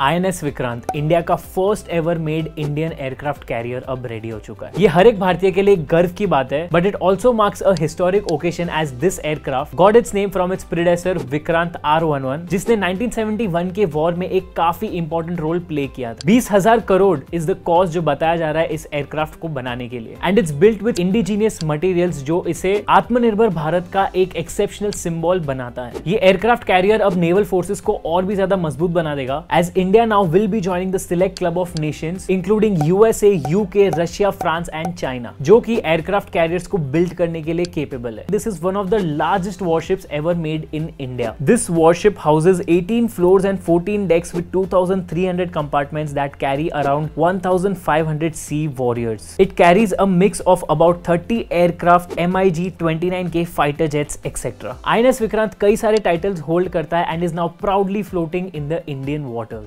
INS Vikrant India का first ever made Indian aircraft carrier अब ready हो चुका है ये हर एक भारतीय के लिए गर्व की बात है but it also marks a historic occasion as this aircraft got its name from its predecessor Vikrant R one one जिसने 1971 के वॉर में एक काफी इंपॉर्टेंट रोल प्ले किया था बीस हजार करोड़ इज द कॉस्ट जो बताया जा रहा है इस एयरक्राफ्ट को बनाने के लिए and it's built with indigenous material जो इसे आत्मनिर्भर भारत का एक एक्सेप्शनल सिम्बॉल बनाता है ये एयरक्राफ्ट कैरियर अब नेवल फोर्सेज को और भी ज्यादा मजबूत बना देगा as India now will be joining the select club of nations including USA, UK, Russia, France and China जो कि एयरक्राफ्ट कैरियर्स को build capable. This is one of the largest warships ever made in India. This warship houses 18 floors and 14 decks with 2300 compartments that carry around 1500 sea warriors. It carries a mix of about 30 aircraft, MiG 29K fighter jets etc. INS Vikrant कई titles hold and is now proudly floating in the Indian waters.